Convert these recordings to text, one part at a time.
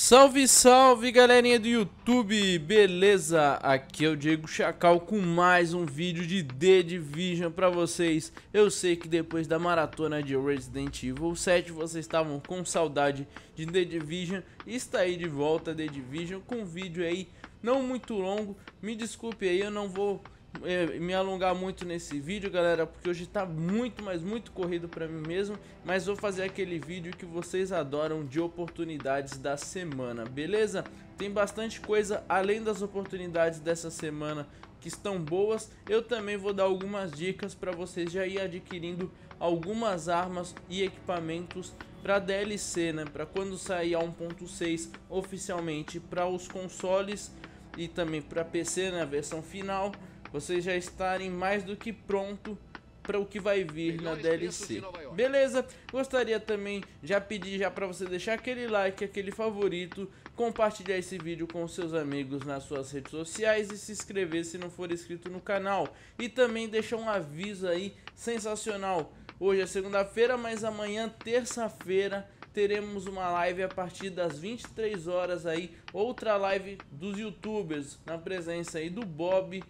Salve, salve galerinha do YouTube, beleza? Aqui é o Diego Chacal com mais um vídeo de The Division pra vocês Eu sei que depois da maratona de Resident Evil 7 vocês estavam com saudade de The Division Está aí de volta The Division com um vídeo aí não muito longo Me desculpe aí, eu não vou é, me alongar muito nesse vídeo, galera, porque hoje tá muito, mas muito corrido para mim mesmo, mas vou fazer aquele vídeo que vocês adoram de oportunidades da semana, beleza? Tem bastante coisa além das oportunidades dessa semana que estão boas, eu também vou dar algumas dicas para vocês já ir adquirindo algumas armas e equipamentos para DLC, né? Para quando sair a 1.6 oficialmente para os consoles e também para PC na né? versão final, vocês já estarem mais do que pronto para o que vai vir na DLC. Beleza? Gostaria também já pedir já para você deixar aquele like, aquele favorito, compartilhar esse vídeo com seus amigos nas suas redes sociais e se inscrever se não for inscrito no canal. E também deixar um aviso aí sensacional. Hoje é segunda-feira, mas amanhã, terça-feira, teremos uma live a partir das 23 horas aí, outra live dos youtubers, na presença aí do Bob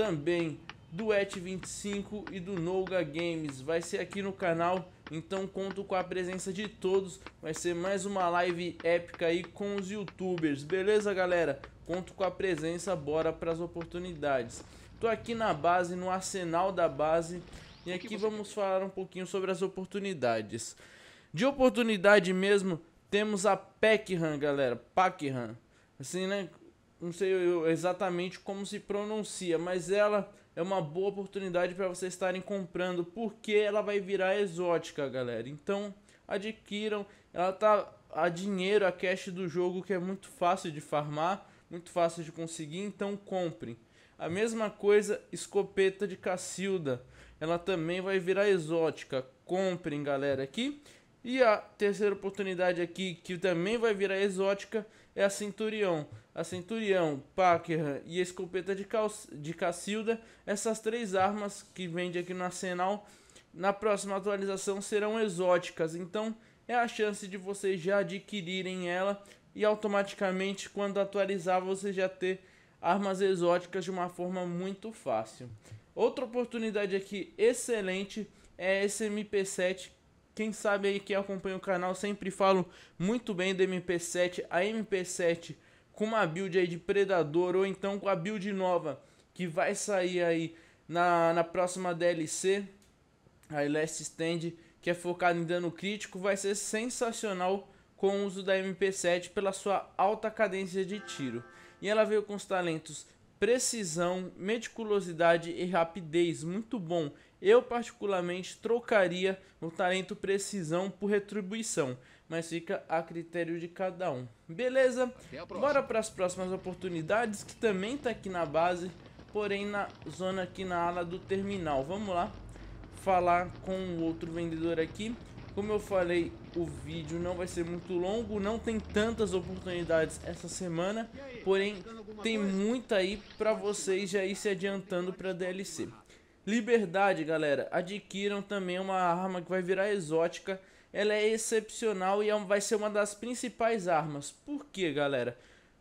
também do Et 25 e do Noga Games. Vai ser aqui no canal, então conto com a presença de todos. Vai ser mais uma live épica aí com os youtubers. Beleza, galera? Conto com a presença, bora para as oportunidades. Tô aqui na base, no arsenal da base, e aqui vamos falar um pouquinho sobre as oportunidades. De oportunidade mesmo, temos a pac galera. pac Assim, né? não sei exatamente como se pronuncia, mas ela é uma boa oportunidade para vocês estarem comprando, porque ela vai virar exótica, galera. Então, adquiram. Ela tá a dinheiro, a cash do jogo que é muito fácil de farmar, muito fácil de conseguir, então comprem. A mesma coisa, escopeta de Cacilda. Ela também vai virar exótica. Comprem, galera, aqui. E a terceira oportunidade aqui, que também vai virar exótica, é a cinturion, A cinturion, Packer e a escopeta de, Cal de Cacilda, essas três armas que vende aqui no arsenal, na próxima atualização serão exóticas. Então é a chance de vocês já adquirirem ela e automaticamente quando atualizar você já ter armas exóticas de uma forma muito fácil. Outra oportunidade aqui excelente é esse MP7 quem sabe aí que acompanha o canal sempre falo muito bem da MP7, a MP7 com uma build aí de predador ou então com a build nova que vai sair aí na, na próxima DLC, a Last Stand, que é focada em dano crítico, vai ser sensacional com o uso da MP7 pela sua alta cadência de tiro. E ela veio com os talentos precisão, meticulosidade e rapidez, muito bom. Eu, particularmente, trocaria o talento precisão por retribuição, mas fica a critério de cada um. Beleza? Bora para as próximas oportunidades, que também tá aqui na base, porém na zona aqui na ala do terminal. Vamos lá falar com o outro vendedor aqui. Como eu falei, o vídeo não vai ser muito longo, não tem tantas oportunidades essa semana, tá porém tem muita aí para vocês já ir se adiantando para DLC. Liberdade, galera. Adquiram também uma arma que vai virar exótica. Ela é excepcional e é vai ser uma das principais armas. Por quê, galera?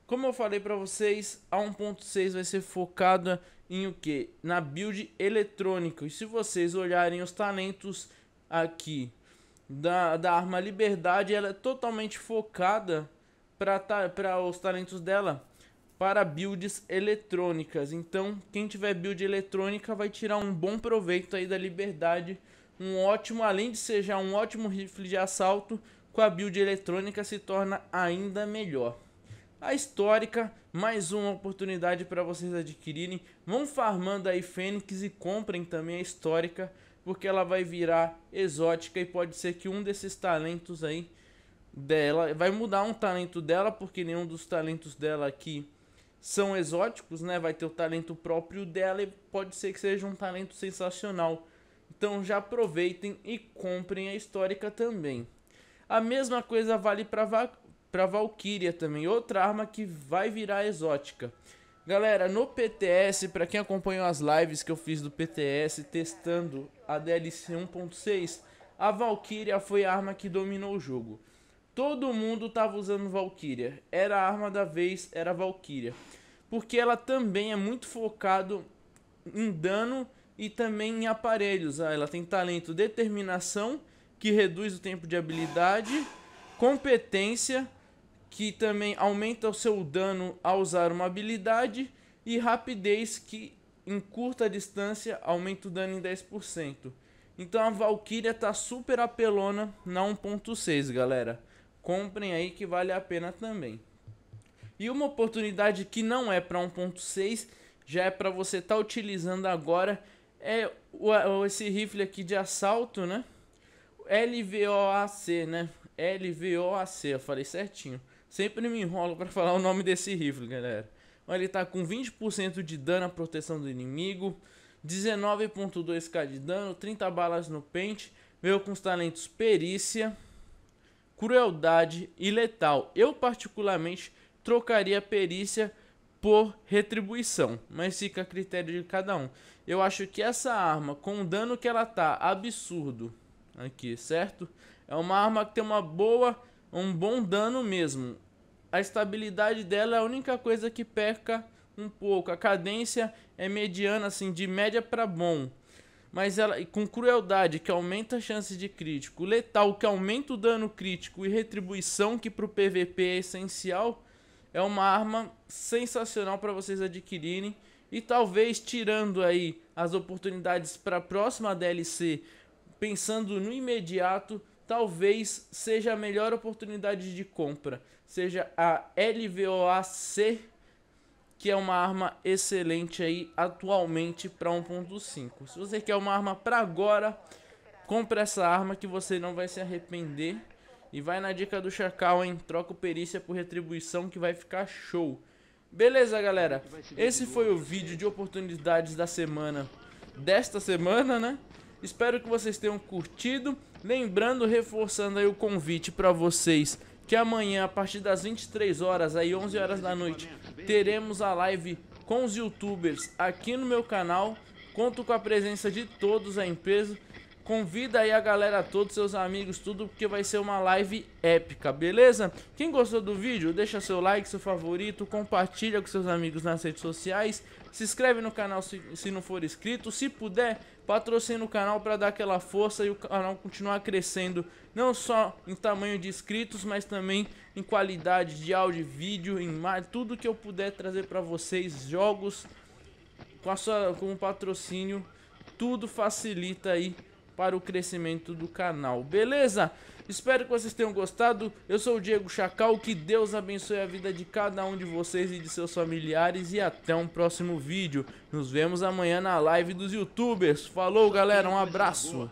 Como eu falei para vocês, a 1.6 vai ser focada em o que? Na build eletrônica. E se vocês olharem os talentos aqui da, da arma Liberdade, ela é totalmente focada para os talentos dela para builds eletrônicas. Então, quem tiver build eletrônica vai tirar um bom proveito aí da liberdade, um ótimo, além de ser já um ótimo rifle de assalto, com a build eletrônica se torna ainda melhor. A histórica, mais uma oportunidade para vocês adquirirem. Vão farmando aí Fênix e comprem também a histórica, porque ela vai virar exótica e pode ser que um desses talentos aí dela vai mudar um talento dela, porque nenhum dos talentos dela aqui são exóticos, né? Vai ter o talento próprio dela e pode ser que seja um talento sensacional. Então já aproveitem e comprem a histórica também. A mesma coisa vale para Va para Valkyria também, outra arma que vai virar exótica. Galera, no PTS, para quem acompanhou as lives que eu fiz do PTS testando a DLC 1.6, a Valkyria foi a arma que dominou o jogo. Todo mundo tava usando Valkyria. Era a arma da vez, era Valkyria. Porque ela também é muito focado em dano e também em aparelhos. Ah, ela tem talento determinação, que reduz o tempo de habilidade, competência, que também aumenta o seu dano ao usar uma habilidade, e rapidez, que em curta distância aumenta o dano em 10%. Então a Valkyria tá super apelona na 1.6, galera comprem aí que vale a pena também. E uma oportunidade que não é para 1.6, já é para você estar tá utilizando agora, é esse rifle aqui de assalto, né? LVOAC, né? LVOAC, eu falei certinho. Sempre me enrolo para falar o nome desse rifle, galera. Ele tá com 20% de dano à proteção do inimigo, 19.2k de dano, 30 balas no pente, veio com os talentos perícia, crueldade e letal. Eu, particularmente, trocaria perícia por retribuição, mas fica a critério de cada um. Eu acho que essa arma, com o dano que ela tá, absurdo aqui, certo? É uma arma que tem uma boa, um bom dano mesmo. A estabilidade dela é a única coisa que peca um pouco. A cadência é mediana, assim, de média para bom mas ela com crueldade que aumenta a chance de crítico, letal que aumenta o dano crítico e retribuição que para o PVP é essencial, é uma arma sensacional para vocês adquirirem e talvez tirando aí as oportunidades para a próxima DLC, pensando no imediato, talvez seja a melhor oportunidade de compra, seja a LVOAC que é uma arma excelente aí atualmente para 1.5. Se você quer uma arma para agora, compra essa arma que você não vai se arrepender. E vai na dica do Chacal, hein? Troca o perícia por retribuição que vai ficar show. Beleza, galera? Esse foi o vídeo de oportunidades da semana. Desta semana, né? Espero que vocês tenham curtido. Lembrando, reforçando aí o convite para vocês que amanhã, a partir das 23 horas, aí 11 horas da noite, teremos a live com os youtubers aqui no meu canal. Conto com a presença de todos a empresa Convida aí a galera, todos seus amigos, tudo, porque vai ser uma live épica, beleza? Quem gostou do vídeo, deixa seu like, seu favorito, compartilha com seus amigos nas redes sociais, se inscreve no canal se, se não for inscrito, se puder, patrocina o canal para dar aquela força e o canal continuar crescendo, não só em tamanho de inscritos, mas também em qualidade de áudio, vídeo, imagem, tudo que eu puder trazer para vocês, jogos, com, a sua, com o patrocínio, tudo facilita aí para o crescimento do canal, beleza? Espero que vocês tenham gostado. Eu sou o Diego Chacal, que Deus abençoe a vida de cada um de vocês e de seus familiares e até um próximo vídeo. Nos vemos amanhã na live dos youtubers. Falou, galera, um abraço.